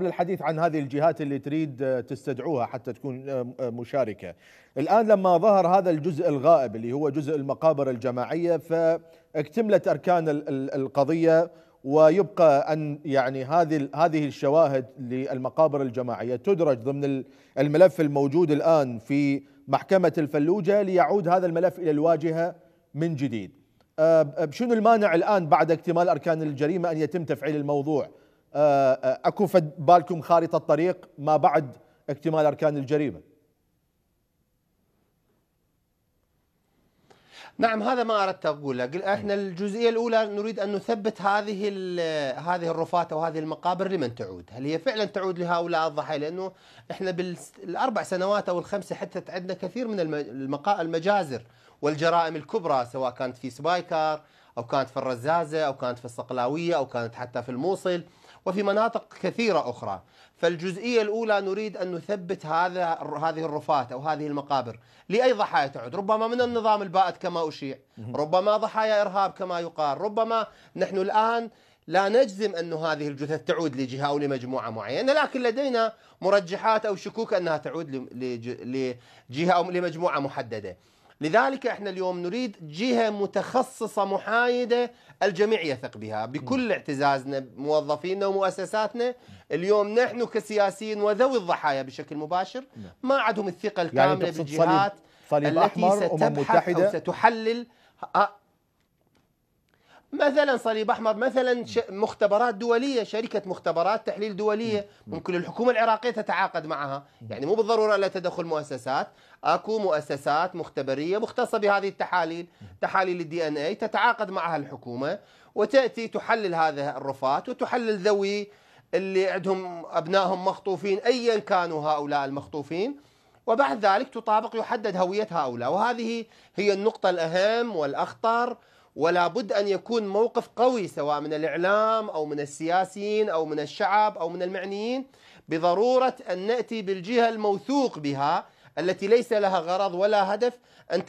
قبل الحديث عن هذه الجهات اللي تريد آه، تستدعوها حتى تكون آه، آه، مشاركة الآن لما ظهر هذا الجزء الغائب اللي هو جزء المقابر الجماعية فاكتملت أركان القضية ويبقى أن يعني هذه هذه الشواهد للمقابر الجماعية تدرج ضمن الملف الموجود الآن في محكمة الفلوجة ليعود هذا الملف إلى الواجهة من جديد شنو المانع الآن بعد اكتمال أركان الجريمة أن يتم تفعيل الموضوع؟ آه، آه، اكو في بالكم خارطه الطريق ما بعد اكتمال اركان الجريمه نعم هذا ما اردت اقوله احنا الجزئيه الاولى نريد ان نثبت هذه هذه الرفات او هذه المقابر لمن تعود هل هي فعلا تعود لهؤلاء الضحايا لانه احنا بالاربع سنوات او الخمسه حتى عندنا كثير من المجازر والجرائم الكبرى سواء كانت في سبايكر او كانت في الرزازه او كانت في الصقلاويه او كانت حتى في الموصل وفي مناطق كثيرة أخرى فالجزئية الأولى نريد أن نثبت هذا هذه الرفات أو هذه المقابر لأي ضحايا تعود ربما من النظام البائد كما أشيع ربما ضحايا إرهاب كما يقال ربما نحن الآن لا نجزم أن هذه الجثث تعود لجهة أو لمجموعة معينة لكن لدينا مرجحات أو شكوك أنها تعود لجهة أو لمجموعة محددة لذلك احنا اليوم نريد جهه متخصصه محايده الجميع يثق بها بكل اعتزازنا بموظفينا ومؤسساتنا اليوم نحن كسياسيين وذوي الضحايا بشكل مباشر نعم. ما عندهم الثقه يعني الكامله يعني بالجهات صليب, صليب التي ستبحث أو ستحلل آه، مثلا صليب احمر مثلا مختبرات دوليه شركه مختبرات تحليل دوليه ممكن الحكومه العراقيه تتعاقد معها يعني مو بالضروره الا تدخل مؤسسات اكو مؤسسات مختبريه مختصه بهذه التحاليل تحاليل الدي ان اي تتعاقد معها الحكومه وتاتي تحلل هذا الرفات وتحلل ذوي اللي عندهم ابنائهم مخطوفين ايا كانوا هؤلاء المخطوفين وبعد ذلك تطابق يحدد هويه هؤلاء وهذه هي النقطه الاهم والاخطر ولا بد أن يكون موقف قوي سواء من الإعلام أو من السياسيين أو من الشعب أو من المعنيين بضرورة أن نأتي بالجهة الموثوق بها التي ليس لها غرض ولا هدف أن